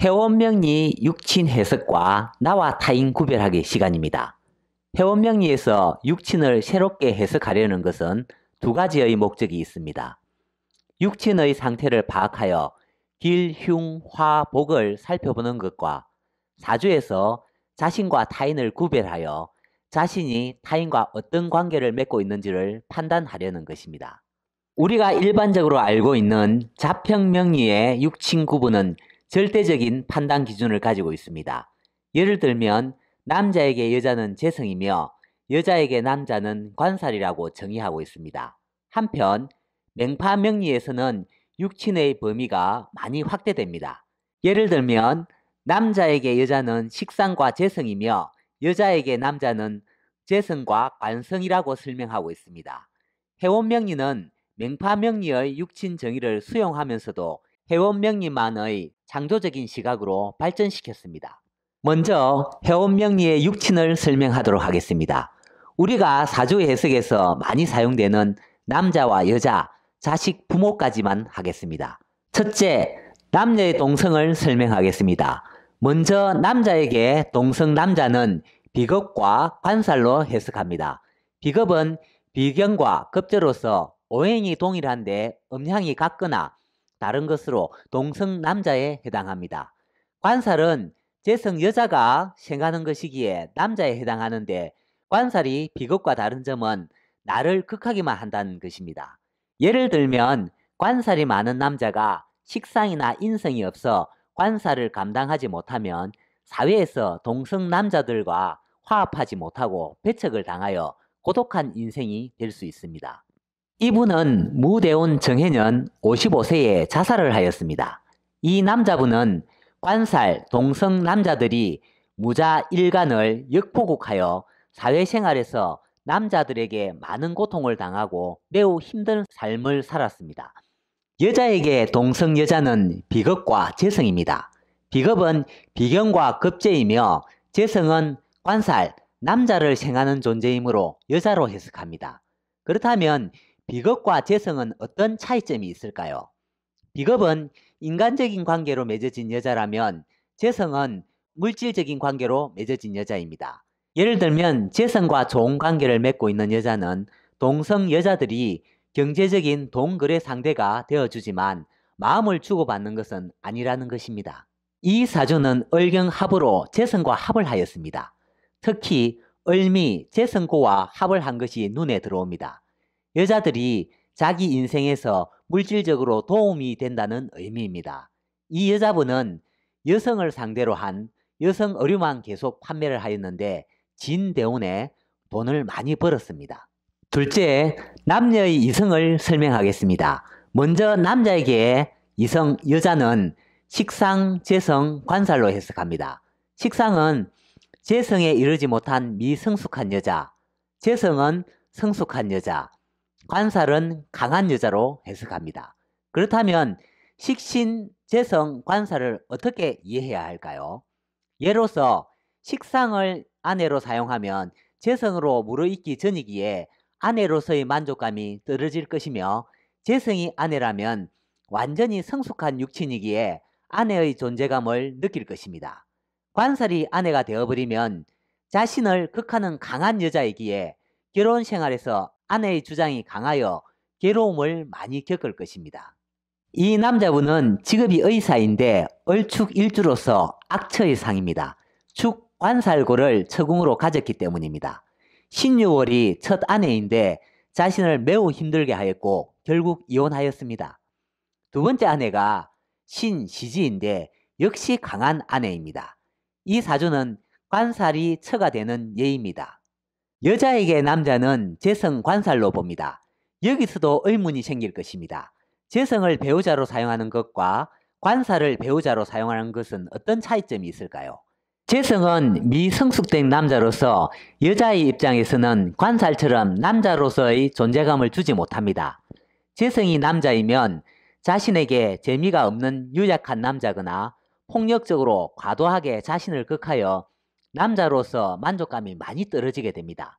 회원명리 육친 해석과 나와 타인 구별하기 시간입니다. 회원명리에서 육친을 새롭게 해석하려는 것은 두 가지의 목적이 있습니다. 육친의 상태를 파악하여 길, 흉, 화, 복을 살펴보는 것과 사주에서 자신과 타인을 구별하여 자신이 타인과 어떤 관계를 맺고 있는지를 판단하려는 것입니다. 우리가 일반적으로 알고 있는 자평명리의 육친 구분은 절대적인 판단 기준을 가지고 있습니다. 예를 들면 남자에게 여자는 재성이며 여자에게 남자는 관살이라고 정의하고 있습니다. 한편 맹파명리에서는 육친의 범위가 많이 확대됩니다. 예를 들면 남자에게 여자는 식상과 재성이며 여자에게 남자는 재성과 관성이라고 설명하고 있습니다. 해원명리는 맹파명리의 육친 정의를 수용하면서도 회원명리만의 창조적인 시각으로 발전시켰습니다. 먼저 음. 회원명리의 육친을 설명하도록 하겠습니다. 우리가 사주 해석에서 많이 사용되는 남자와 여자, 자식, 부모까지만 하겠습니다. 첫째, 남녀의 동성을 설명하겠습니다. 먼저 남자에게 동성 남자는 비겁과 관살로 해석합니다. 비겁은 비견과 급제로서 오행이 동일한데 음향이 같거나 다른 것으로 동성 남자에 해당합니다. 관살은 재성 여자가 생하는 것이기에 남자에 해당하는데 관살이 비극과 다른 점은 나를 극하기만 한다는 것입니다. 예를 들면 관살이 많은 남자가 식상이나 인성이 없어 관살을 감당하지 못하면 사회에서 동성 남자들과 화합하지 못하고 배척을 당하여 고독한 인생이 될 수 있습니다. 이분은 무대온 정혜년 55세에 자살을 하였습니다. 이 남자분은 관살 동성 남자들이 무자 일간을 역포국하여 사회생활에서 남자들에게 많은 고통을 당하고 매우 힘든 삶을 살았습니다. 여자에게 동성 여자는 비겁과 재성입니다. 비겁은 비경과 급제이며 재성은 관살, 남자를 생하는 존재이므로 여자로 해석합니다. 그렇다면 비겁과 재성은 어떤 차이점이 있을까요? 비겁은 인간적인 관계로 맺어진 여자라면 재성은 물질적인 관계로 맺어진 여자입니다. 예를 들면 재성과 좋은 관계를 맺고 있는 여자는 동성 여자들이 경제적인 동글의 상대가 되어주지만 마음을 주고받는 것은 아니라는 것입니다. 이 사주는 을경합으로 재성과 합을 하였습니다. 특히 을미, 재성고와 합을 한 것이 눈에 들어옵니다. 여자들이 자기 인생에서 물질적으로 도움이 된다는 의미입니다. 이 여자분은 여성을 상대로 한 여성 의류만 계속 판매를 하였는데 진대운에 돈을 많이 벌었습니다. 둘째, 남녀의 이성을 설명하겠습니다. 먼저 남자에게 이성, 여자는 식상, 재성, 관살로 해석합니다. 식상은 재성에 이르지 못한 미성숙한 여자, 재성은 성숙한 여자, 관살은 강한 여자로 해석합니다. 그렇다면 식신, 재성, 관살을 어떻게 이해해야 할까요? 예로서 식상을 아내로 사용하면 재성으로 물어있기 전이기에 아내로서의 만족감이 떨어질 것이며 재성이 아내라면 완전히 성숙한 육친이기에 아내의 존재감을 느낄 것입니다. 관살이 아내가 되어버리면 자신을 극하는 강한 여자이기에 결혼 생활에서 아내의 주장이 강하여 괴로움을 많이 겪을 것입니다. 이 남자분은 직업이 의사인데 얼축 일주로서 악처의 상입니다. 축관살골를 처궁으로 가졌기 때문입니다. 신유월이 첫 아내인데 자신을 매우 힘들게 하였고 결국 이혼하였습니다. 두 번째 아내가 신시지인데 역시 강한 아내입니다. 이 사주는 관살이 처가 되는 예입니다. 여자에게 남자는 재성 관살로 봅니다. 여기서도 의문이 생길 것입니다. 재성을 배우자로 사용하는 것과 관사를 배우자로 사용하는 것은 어떤 차이점이 있을까요? 재성은 미성숙된 남자로서 여자의 입장에서는 관살처럼 남자로서의 존재감을 주지 못합니다. 재성이 남자이면 자신에게 재미가 없는 유약한 남자거나 폭력적으로 과도하게 자신을 극하여 남자로서 만족감이 많이 떨어지게 됩니다.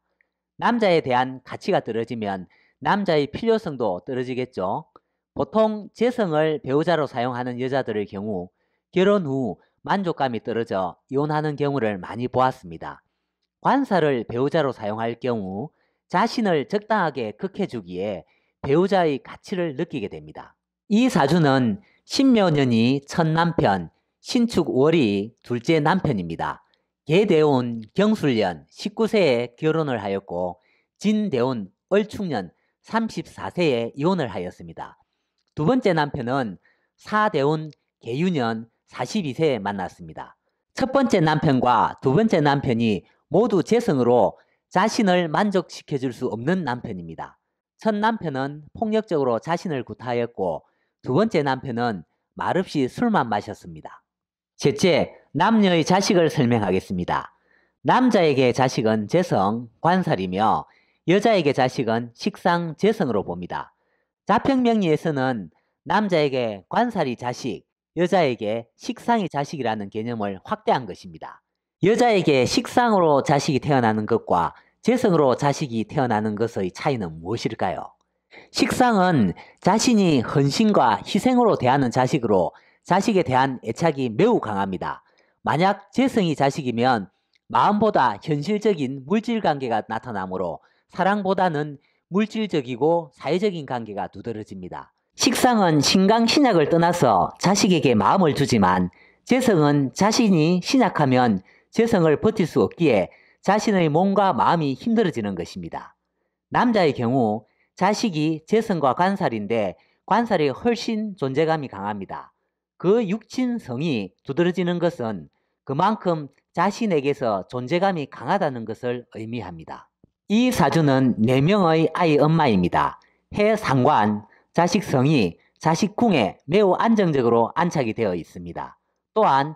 남자에 대한 가치가 떨어지면 남자의 필요성도 떨어지겠죠. 보통 재성을 배우자로 사용하는 여자들의 경우 결혼 후 만족감이 떨어져 이혼하는 경우를 많이 보았습니다. 관사를 배우자로 사용할 경우 자신을 적당하게 극해주기에 배우자의 가치를 느끼게 됩니다. 이 사주는 신묘년이 첫 남편, 신축월이 둘째 남편입니다. 개대운 경술년 19세에 결혼을 하였고 진대운 얼충년 34세에 이혼을 하였습니다. 두 번째 남편은 사대운개유년 42세에 만났습니다. 첫 번째 남편과 두 번째 남편이 모두 재성으로 자신을 만족시켜 줄 수 없는 남편입니다. 첫 남편은 폭력적으로 자신을 구타하였고 두 번째 남편은 말없이 술만 마셨습니다. 셋째, 남녀의 자식을 설명하겠습니다. 남자에게 자식은 재성, 관살이며 여자에게 자식은 식상, 재성으로 봅니다. 자평명리에서는 남자에게 관살이 자식, 여자에게 식상이 자식이라는 개념을 확대한 것입니다. 여자에게 식상으로 자식이 태어나는 것과 재성으로 자식이 태어나는 것의 차이는 무엇일까요? 식상은 자신이 헌신과 희생으로 대하는 자식으로 자식에 대한 애착이 매우 강합니다. 만약 재성이 자식이면 마음보다 현실적인 물질 관계가 나타나므로 사랑보다는 물질적이고 사회적인 관계가 두드러집니다. 식상은 신강 신약을 떠나서 자식에게 마음을 주지만 재성은 자신이 신약하면 재성을 버틸 수 없기에 자신의 몸과 마음이 힘들어지는 것입니다. 남자의 경우 자식이 재성과 관살인데 관살이 훨씬 존재감이 강합니다. 그 육친성이 두드러지는 것은 그만큼 자신에게서 존재감이 강하다는 것을 의미합니다. 이 사주는 4명의 아이 엄마입니다. 해상관, 자식성이 자식궁에 매우 안정적으로 안착이 되어 있습니다. 또한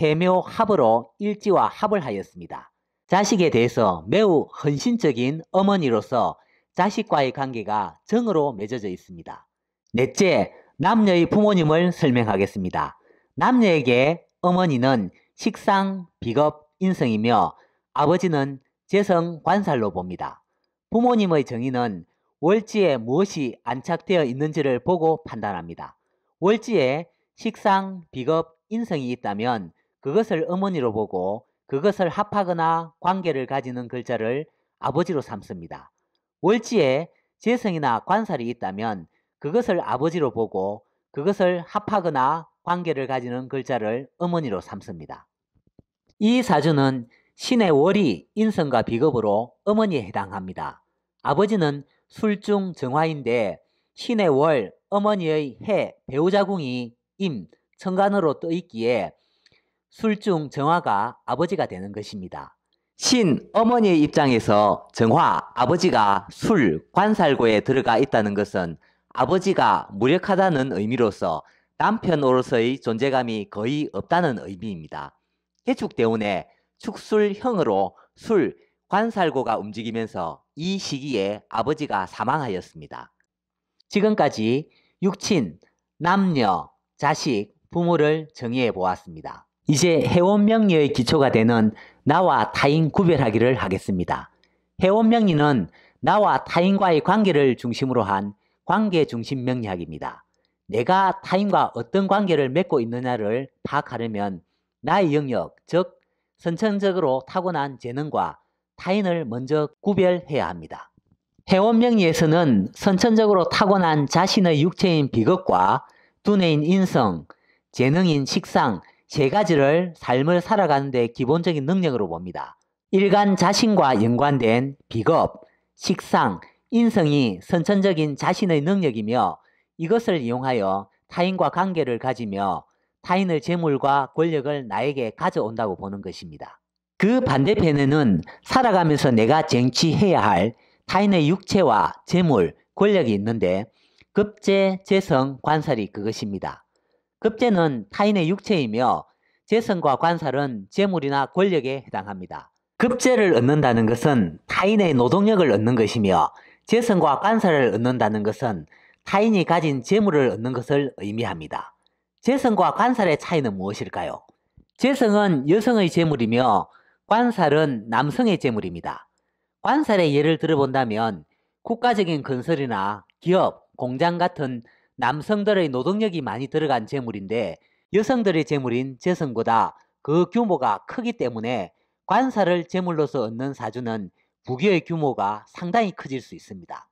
해묘합으로 일지와 합을 하였습니다. 자식에 대해서 매우 헌신적인 어머니로서 자식과의 관계가 정으로 맺어져 있습니다. 넷째, 남녀의 부모님을 설명하겠습니다. 남녀에게 어머니는 식상, 비겁, 인성이며 아버지는 재성, 관살로 봅니다. 부모님의 정의는 월지에 무엇이 안착되어 있는지를 보고 판단합니다. 월지에 식상, 비겁, 인성이 있다면 그것을 어머니로 보고 그것을 합하거나 관계를 가지는 글자를 아버지로 삼습니다. 월지에 재성이나 관살이 있다면 그것을 아버지로 보고 그것을 합하거나 관계를 가지는 글자를 어머니로 삼습니다. 이 사주는 신의 월이 인성과 비겁으로 어머니에 해당합니다. 아버지는 술중 정화인데 신의 월, 어머니의 해, 배우자궁이 임, 천간으로 떠 있기에 술중 정화가 아버지가 되는 것입니다. 신 어머니의 입장에서 정화 아버지가 술 관살고에 들어가 있다는 것은 아버지가 무력하다는 의미로서 남편으로서의 존재감이 거의 없다는 의미입니다. 개축때문에 축술형으로 술, 관살고가 움직이면서 이 시기에 아버지가 사망하였습니다. 지금까지 육친, 남녀, 자식, 부모를 정의해 보았습니다. 이제 해원명리의 기초가 되는 나와 타인 구별하기를 하겠습니다. 해원명리는 나와 타인과의 관계를 중심으로 한 관계 중심 명리학입니다. 내가 타인과 어떤 관계를 맺고 있느냐를 파악하려면 나의 영역, 즉 선천적으로 타고난 재능과 타인을 먼저 구별해야 합니다. 해원 명리에서는 선천적으로 타고난 자신의 육체인 비겁과 두뇌인 인성, 재능인 식상 세 가지를 삶을 살아가는 데 기본적인 능력으로 봅니다. 일간 자신과 연관된 비겁, 식상, 인성이 선천적인 자신의 능력이며 이것을 이용하여 타인과 관계를 가지며 타인의 재물과 권력을 나에게 가져온다고 보는 것입니다. 그 반대편에는 살아가면서 내가 쟁취해야 할 타인의 육체와 재물, 권력이 있는데 급제, 재성, 관살이 그것입니다. 급제는 타인의 육체이며 재성과 관살은 재물이나 권력에 해당합니다. 급제를 얻는다는 것은 타인의 노동력을 얻는 것이며 재선과 간사를 얻는다는 것은 타인이 가진 재물을 얻는 것을 의미합니다. 재성과 관살의 차이는 무엇일까요? 재성은 여성의 재물이며 관살은 남성의 재물입니다. 관살의 예를 들어본다면 국가적인 건설이나 기업, 공장 같은 남성들의 노동력이 많이 들어간 재물인데 여성들의 재물인 재성보다 그 규모가 크기 때문에 관살을 재물로서 얻는 사주는 부기의 규모가 상당히 커질 수 있습니다.